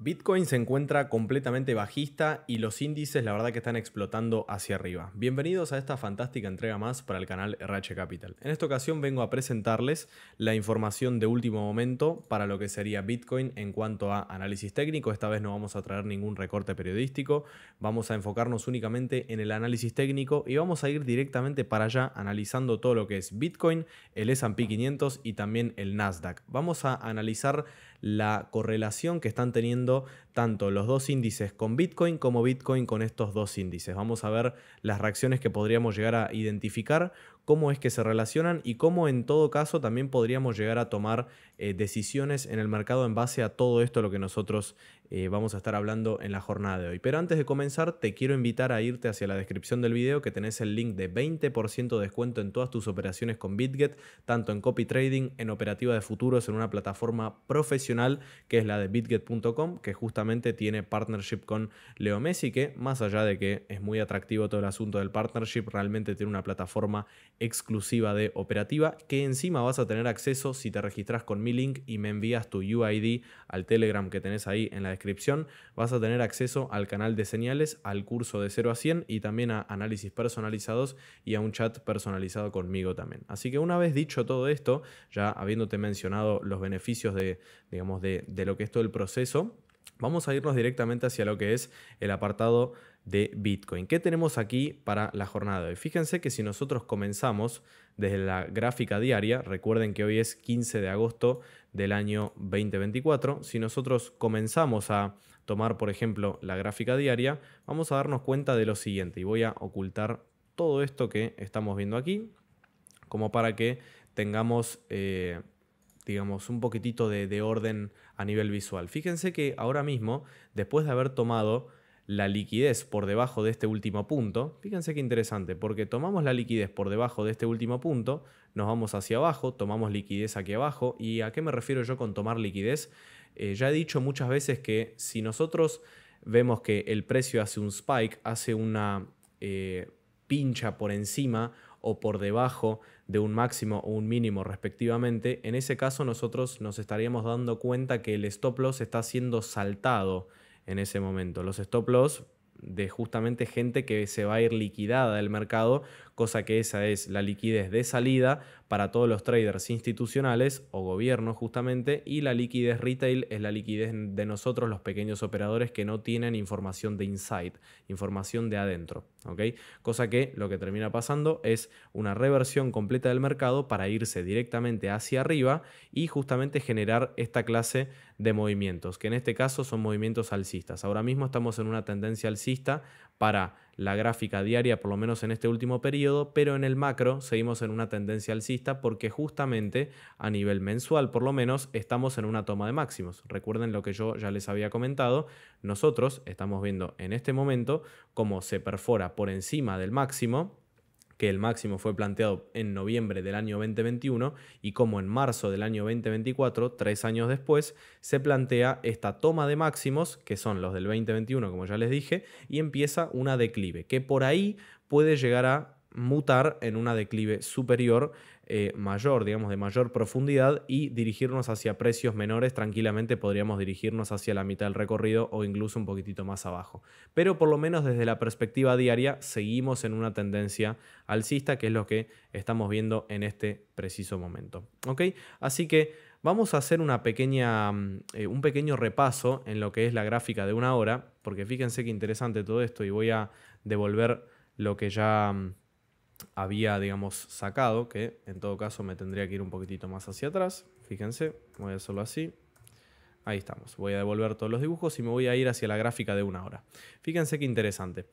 Bitcoin se encuentra completamente bajista y los índices la verdad que están explotando hacia arriba. Bienvenidos a esta fantástica entrega más para el canal RH Capital. En esta ocasión vengo a presentarles la información de último momento para lo que sería Bitcoin en cuanto a análisis técnico. Esta vez no vamos a traer ningún recorte periodístico, vamos a enfocarnos únicamente en el análisis técnico y vamos a ir directamente para allá analizando todo lo que es Bitcoin, el S&P 500 y también el Nasdaq. Vamos a analizar la correlación que están teniendo tanto los dos índices con Bitcoin como Bitcoin con estos dos índices. Vamos a ver las reacciones que podríamos llegar a identificar, cómo es que se relacionan y cómo en todo caso también podríamos llegar a tomar eh, decisiones en el mercado en base a todo esto lo que nosotros eh, vamos a estar hablando en la jornada de hoy. Pero antes de comenzar, te quiero invitar a irte hacia la descripción del video que tenés el link de 20% de descuento en todas tus operaciones con BitGet, tanto en copy trading, en operativa de futuros, en una plataforma profesional que es la de bitget.com, que justamente tiene partnership con Leo Messi, que más allá de que es muy atractivo todo el asunto del partnership, realmente tiene una plataforma exclusiva de operativa que encima vas a tener acceso si te registras con mi link y me envías tu UID al Telegram que tenés ahí en la descripción vas a tener acceso al canal de señales, al curso de 0 a 100 y también a análisis personalizados y a un chat personalizado conmigo también. Así que una vez dicho todo esto, ya habiéndote mencionado los beneficios de, digamos, de, de lo que es todo el proceso, vamos a irnos directamente hacia lo que es el apartado de Bitcoin. ¿Qué tenemos aquí para la jornada? Y fíjense que si nosotros comenzamos desde la gráfica diaria. Recuerden que hoy es 15 de agosto del año 2024. Si nosotros comenzamos a tomar, por ejemplo, la gráfica diaria, vamos a darnos cuenta de lo siguiente y voy a ocultar todo esto que estamos viendo aquí como para que tengamos, eh, digamos, un poquitito de orden a nivel visual. Fíjense que ahora mismo, después de haber tomado la liquidez por debajo de este último punto, fíjense qué interesante, porque tomamos la liquidez por debajo de este último punto, nos vamos hacia abajo, tomamos liquidez aquí abajo, ¿y a qué me refiero yo con tomar liquidez? Eh, ya he dicho muchas veces que si nosotros vemos que el precio hace un spike, hace una eh, pincha por encima o por debajo de un máximo o un mínimo respectivamente, en ese caso nosotros nos estaríamos dando cuenta que el stop loss está siendo saltado en ese momento. Los stop loss de justamente gente que se va a ir liquidada del mercado cosa que esa es la liquidez de salida para todos los traders institucionales o gobiernos justamente, y la liquidez retail es la liquidez de nosotros los pequeños operadores que no tienen información de inside, información de adentro, Cosa que lo que termina pasando es una reversión completa del mercado para irse directamente hacia arriba y justamente generar esta clase de movimientos, que en este caso son movimientos alcistas. Ahora mismo estamos en una tendencia alcista para la gráfica diaria, por lo menos en este último periodo, pero en el macro seguimos en una tendencia alcista porque justamente a nivel mensual, por lo menos, estamos en una toma de máximos. Recuerden lo que yo ya les había comentado, nosotros estamos viendo en este momento cómo se perfora por encima del máximo que el máximo fue planteado en noviembre del año 2021 y como en marzo del año 2024, tres años después, se plantea esta toma de máximos, que son los del 2021, como ya les dije, y empieza una declive, que por ahí puede llegar a mutar en una declive superior eh, mayor, digamos, de mayor profundidad y dirigirnos hacia precios menores. Tranquilamente podríamos dirigirnos hacia la mitad del recorrido o incluso un poquitito más abajo. Pero por lo menos desde la perspectiva diaria seguimos en una tendencia alcista, que es lo que estamos viendo en este preciso momento. ¿Ok? Así que vamos a hacer una pequeña, mm, eh, un pequeño repaso en lo que es la gráfica de una hora, porque fíjense qué interesante todo esto y voy a devolver lo que ya mm, había, digamos, sacado, que en todo caso me tendría que ir un poquitito más hacia atrás. Fíjense, voy a hacerlo así. Ahí estamos. Voy a devolver todos los dibujos y me voy a ir hacia la gráfica de una hora. Fíjense qué interesante.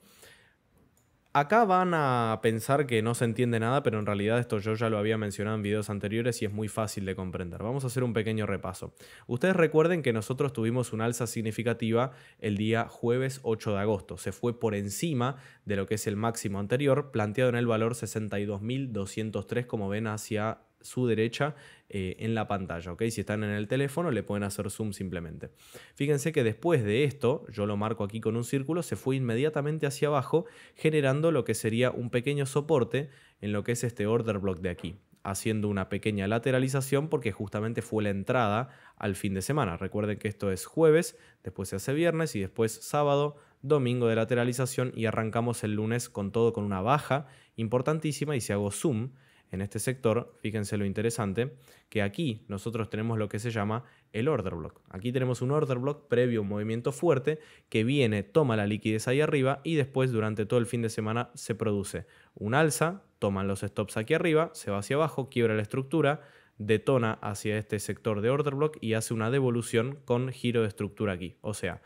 Acá van a pensar que no se entiende nada, pero en realidad esto yo ya lo había mencionado en videos anteriores y es muy fácil de comprender. Vamos a hacer un pequeño repaso. Ustedes recuerden que nosotros tuvimos una alza significativa el día jueves 8 de agosto. Se fue por encima de lo que es el máximo anterior, planteado en el valor 62.203, como ven, hacia su derecha eh, en la pantalla. ¿ok? Si están en el teléfono, le pueden hacer zoom simplemente. Fíjense que después de esto, yo lo marco aquí con un círculo, se fue inmediatamente hacia abajo, generando lo que sería un pequeño soporte en lo que es este order block de aquí haciendo una pequeña lateralización porque justamente fue la entrada al fin de semana. Recuerden que esto es jueves, después se hace viernes y después sábado, domingo de lateralización y arrancamos el lunes con todo con una baja importantísima y si hago zoom en este sector, fíjense lo interesante, que aquí nosotros tenemos lo que se llama el order block. Aquí tenemos un order block previo a un movimiento fuerte que viene, toma la liquidez ahí arriba y después durante todo el fin de semana se produce un alza, toman los stops aquí arriba, se va hacia abajo, quiebra la estructura, detona hacia este sector de order block y hace una devolución con giro de estructura aquí. O sea,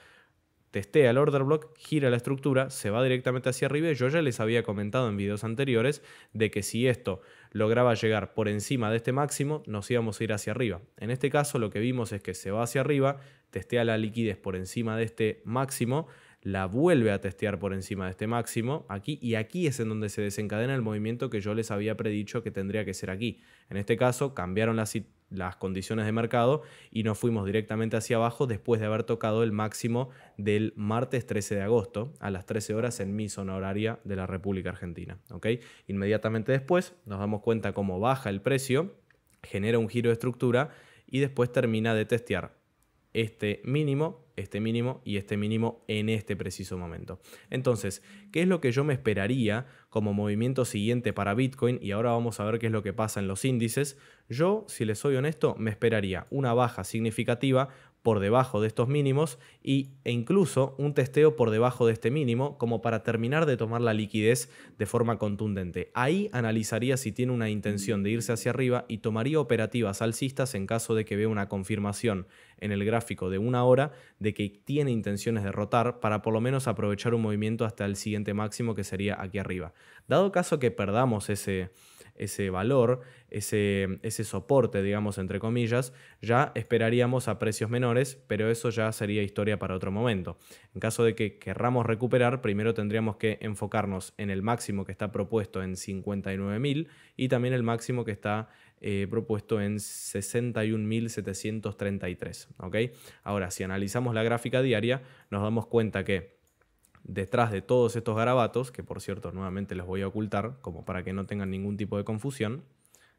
testea el order block, gira la estructura, se va directamente hacia arriba. Yo ya les había comentado en videos anteriores de que si esto lograba llegar por encima de este máximo, nos íbamos a ir hacia arriba. En este caso lo que vimos es que se va hacia arriba, testea la liquidez por encima de este máximo, la vuelve a testear por encima de este máximo aquí y aquí es en donde se desencadena el movimiento que yo les había predicho que tendría que ser aquí. En este caso cambiaron las, condiciones de mercado y nos fuimos directamente hacia abajo después de haber tocado el máximo del martes 13 de agosto a las 13 horas en mi zona horaria de la República Argentina. ¿ok? Inmediatamente después nos damos cuenta cómo baja el precio, genera un giro de estructura y después termina de testear este mínimo, este mínimo y este mínimo en este preciso momento. Entonces, ¿qué es lo que yo me esperaría como movimiento siguiente para Bitcoin? Y ahora vamos a ver qué es lo que pasa en los índices. Yo, si les soy honesto, me esperaría una baja significativa por debajo de estos mínimos y, e incluso un testeo por debajo de este mínimo como para terminar de tomar la liquidez de forma contundente. Ahí analizaría si tiene una intención de irse hacia arriba y tomaría operativas alcistas en caso de que vea una confirmación en el gráfico de una hora de que tiene intenciones de rotar para por lo menos aprovechar un movimiento hasta el siguiente máximo que sería aquí arriba. Dado caso que perdamos ese ese valor, ese, ese soporte, digamos, entre comillas, ya esperaríamos a precios menores, pero eso ya sería historia para otro momento. En caso de que querramos recuperar, primero tendríamos que enfocarnos en el máximo que está propuesto en 59.000 y también el máximo que está eh, propuesto en 61.733. ¿ok? Ahora, si analizamos la gráfica diaria, nos damos cuenta que detrás de todos estos garabatos, que por cierto nuevamente los voy a ocultar, como para que no tengan ningún tipo de confusión,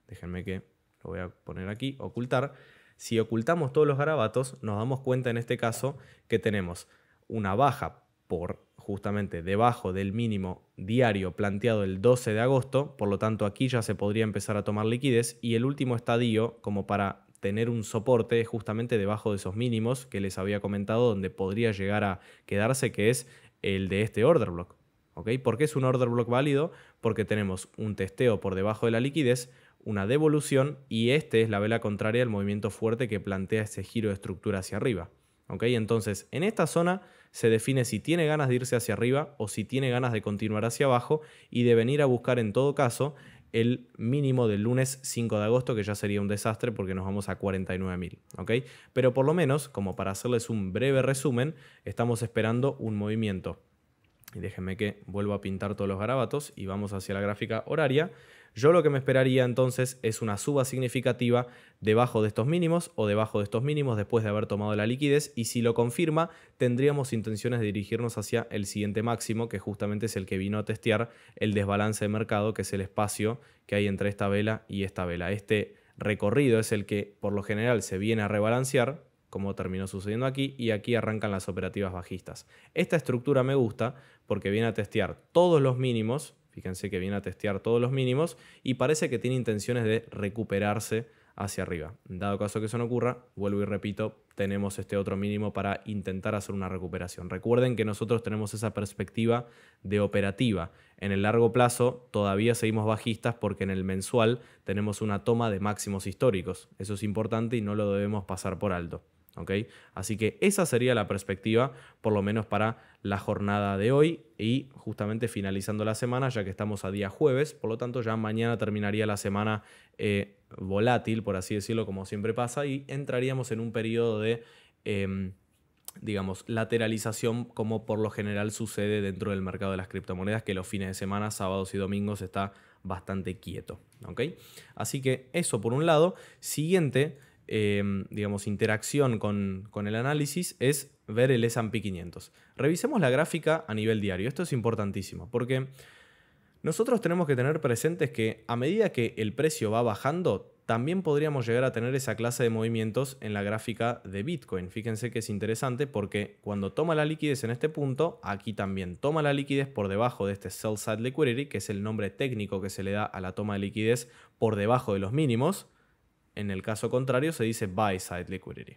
déjenme que lo voy a poner aquí, ocultar, si ocultamos todos los garabatos, nos damos cuenta en este caso que tenemos una baja por justamente debajo del mínimo diario planteado el 12 de agosto, por lo tanto aquí ya se podría empezar a tomar liquidez y el último estadio como para tener un soporte justamente debajo de esos mínimos que les había comentado donde podría llegar a quedarse, que es el de este order block. ¿ok? ¿Por qué es un order block válido? Porque tenemos un testeo por debajo de la liquidez, una devolución y este es la vela contraria al movimiento fuerte que plantea ese giro de estructura hacia arriba. ¿ok? Entonces, en esta zona se define si tiene ganas de irse hacia arriba o si tiene ganas de continuar hacia abajo y de venir a buscar en todo caso el mínimo del lunes 5 de agosto, que ya sería un desastre porque nos vamos a 49.000, ¿ok? Pero por lo menos, como para hacerles un breve resumen, estamos esperando un movimiento. Y déjenme que vuelva a pintar todos los garabatos y vamos hacia la gráfica horaria. Yo lo que me esperaría entonces es una suba significativa debajo de estos mínimos o debajo de estos mínimos después de haber tomado la liquidez y si lo confirma tendríamos intenciones de dirigirnos hacia el siguiente máximo que justamente es el que vino a testear el desbalance de mercado que es el espacio que hay entre esta vela y esta vela. Este recorrido es el que por lo general se viene a rebalancear como terminó sucediendo aquí, y aquí arrancan las operativas bajistas. Esta estructura me gusta porque viene a testear todos los mínimos Fíjense que viene a testear todos los mínimos y parece que tiene intenciones de recuperarse hacia arriba. Dado caso que eso no ocurra, vuelvo y repito, tenemos este otro mínimo para intentar hacer una recuperación. Recuerden que nosotros tenemos esa perspectiva de operativa. En el largo plazo todavía seguimos bajistas porque en el mensual tenemos una toma de máximos históricos. Eso es importante y no lo debemos pasar por alto. Así que esa sería la perspectiva, por lo menos para la jornada de hoy y justamente finalizando la semana, ya que estamos a día jueves, por lo tanto ya mañana terminaría la semana eh, volátil, por así decirlo, como siempre pasa, y entraríamos en un periodo de... Em, digamos, lateralización como por lo general sucede dentro del mercado de las criptomonedas, que los fines de semana, sábados y domingos está bastante quieto. Así que eso por un lado. Siguiente, Em, digamos, interacción con, con, el análisis es ver el S&P 500. Revisemos la gráfica a nivel diario. Esto es importantísimo porque nosotros tenemos que tener presentes que a medida que el precio va bajando, también podríamos llegar a tener esa clase de movimientos en la gráfica de Bitcoin. Fíjense que es interesante porque cuando toma la liquidez en este punto, aquí también toma la liquidez por debajo de este sell side liquidity, que es el nombre técnico que se le da a la toma de liquidez por debajo de los mínimos. En el caso contrario se dice buy side liquidity,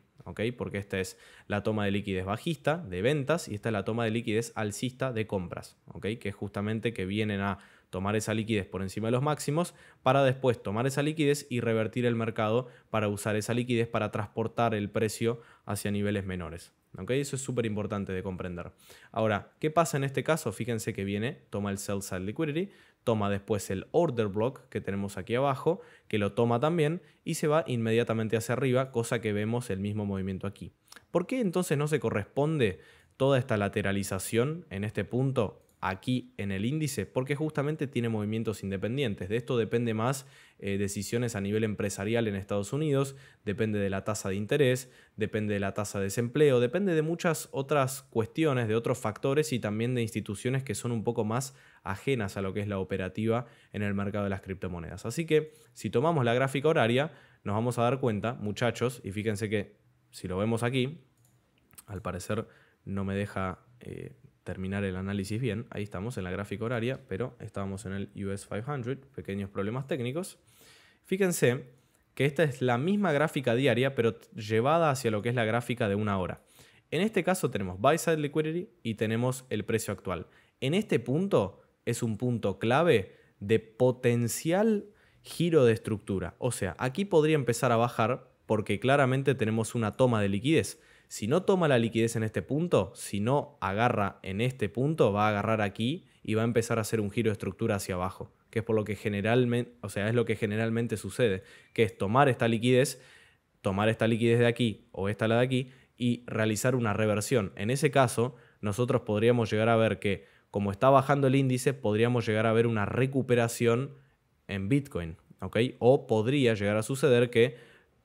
Porque esta es la toma de liquidez bajista de ventas y esta es la toma de liquidez alcista de compras, Que es justamente que vienen a tomar esa liquidez por encima de los máximos para después tomar esa liquidez y revertir el mercado para usar esa liquidez para transportar el precio hacia niveles menores. ¿ok? Eso es súper importante de comprender. Ahora, ¿qué pasa en este caso? Fíjense que viene, toma el sell side liquidity, toma después el order block que tenemos aquí abajo, que lo toma también y se va inmediatamente hacia arriba, cosa que vemos el mismo movimiento aquí. ¿Por qué entonces no se corresponde toda esta lateralización en este punto aquí en el índice porque justamente tiene movimientos independientes. De esto depende más eh, decisiones a nivel empresarial en Estados Unidos, depende de la tasa de interés, depende de la tasa de desempleo, depende de muchas otras cuestiones, de otros factores y también de instituciones que son un poco más ajenas a lo que es la operativa en el mercado de las criptomonedas. Así que si tomamos la gráfica horaria, nos vamos a dar cuenta, muchachos, y fíjense que si lo vemos aquí, al parecer no me deja eh, terminar el análisis bien, ahí estamos en la gráfica horaria, pero estábamos en el US 500, pequeños problemas técnicos. Fíjense que esta es la misma gráfica diaria, pero llevada hacia lo que es la gráfica de una hora. En este caso tenemos buy side liquidity y tenemos el precio actual. En este punto es un punto clave de potencial giro de estructura. O sea, aquí podría empezar a bajar porque claramente tenemos una toma de liquidez. Si no toma la liquidez en este punto, si no agarra en este punto, va a agarrar aquí y va a empezar a hacer un giro de estructura hacia abajo, que es por lo que generalmente, o sea, es lo que generalmente sucede, que es tomar esta liquidez, tomar esta liquidez de aquí o esta la de aquí y realizar una reversión. En ese caso, nosotros podríamos llegar a ver que como está bajando el índice, podríamos llegar a ver una recuperación en Bitcoin, ¿ok? O podría llegar a suceder que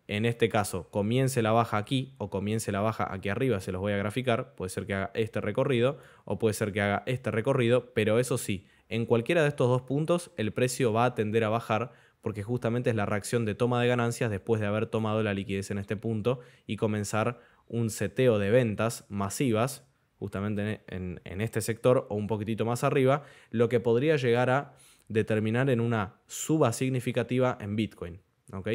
en este caso comience la baja aquí o comience la baja aquí arriba, se los voy a graficar, puede ser que haga este recorrido o puede ser que haga este recorrido, pero eso sí, en cualquiera de estos dos puntos el precio va a tender a bajar porque justamente es la reacción de toma de ganancias después de haber tomado la liquidez en este punto y comenzar un seteo de ventas masivas justamente en, este sector o un poquitito más arriba, lo que podría llegar a determinar en una suba significativa en Bitcoin.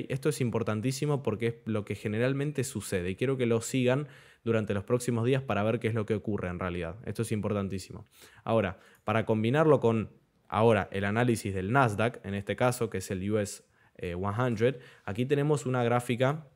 Esto es importantísimo porque es lo que generalmente sucede y quiero que lo sigan durante los próximos días para ver qué es lo que ocurre en realidad. Esto es importantísimo. Ahora, para combinarlo con ahora el análisis del Nasdaq, en este caso, que es el US 100, eh, aquí tenemos una gráfica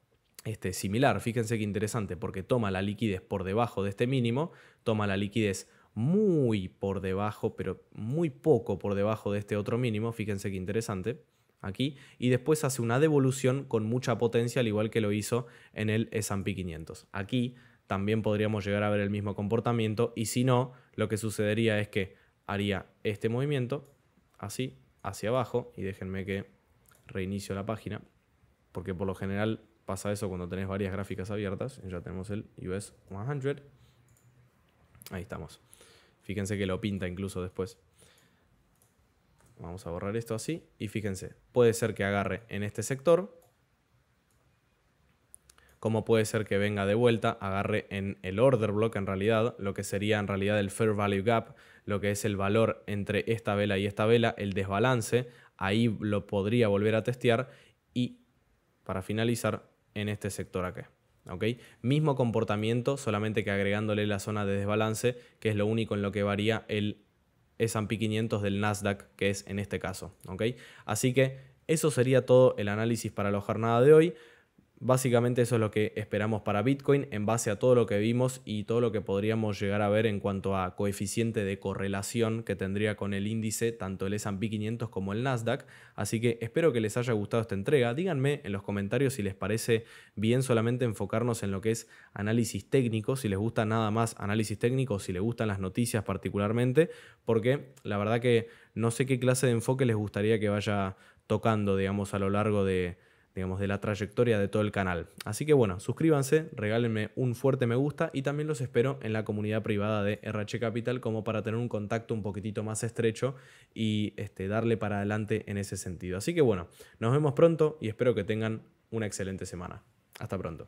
este, similar. Fíjense qué interesante, porque toma la liquidez por debajo de este mínimo, toma la liquidez muy por debajo, pero muy poco por debajo de este otro mínimo. Fíjense qué interesante aquí y después hace una devolución con mucha potencia, al igual que lo hizo en el SP 500. Aquí también podríamos llegar a ver el mismo comportamiento y si no, lo que sucedería es que haría este movimiento así hacia abajo y déjenme que reinicio la página porque por lo general pasa eso cuando tenés varias gráficas abiertas. Ya tenemos el US 100. Ahí estamos. Fíjense que lo pinta incluso después. Vamos a borrar esto así y fíjense, puede ser que agarre en este sector, como puede ser que venga de vuelta, agarre en el order block en realidad, lo que sería en realidad el fair value gap, lo que es el valor entre esta vela y esta vela, el desbalance, ahí lo podría volver a testear y para finalizar en este sector acá. Mismo comportamiento, solamente que agregándole la zona de desbalance, que es lo único en lo que varía el S&P 500 del Nasdaq, que es en este caso. Así que eso sería todo el análisis para la jornada de hoy. Básicamente eso es lo que esperamos para Bitcoin en base a todo lo que vimos y todo lo que podríamos llegar a ver en cuanto a coeficiente de correlación que tendría con el índice, tanto el SP 500 como el Nasdaq. Así que espero que les haya gustado esta entrega. Díganme en los comentarios si les parece bien solamente enfocarnos en lo que es análisis técnico, si les gusta nada más análisis técnico, si les gustan las noticias particularmente, porque la verdad que no sé qué clase de enfoque les gustaría que vaya tocando, digamos, a lo largo de digamos, de la trayectoria de todo el canal. Así que bueno, suscríbanse, regálenme un fuerte me gusta y también los espero en la comunidad privada de RH Capital como para tener un contacto un poquitito más estrecho y este, darle para adelante en ese sentido. Así que bueno, nos vemos pronto y espero que tengan una excelente semana. Hasta pronto.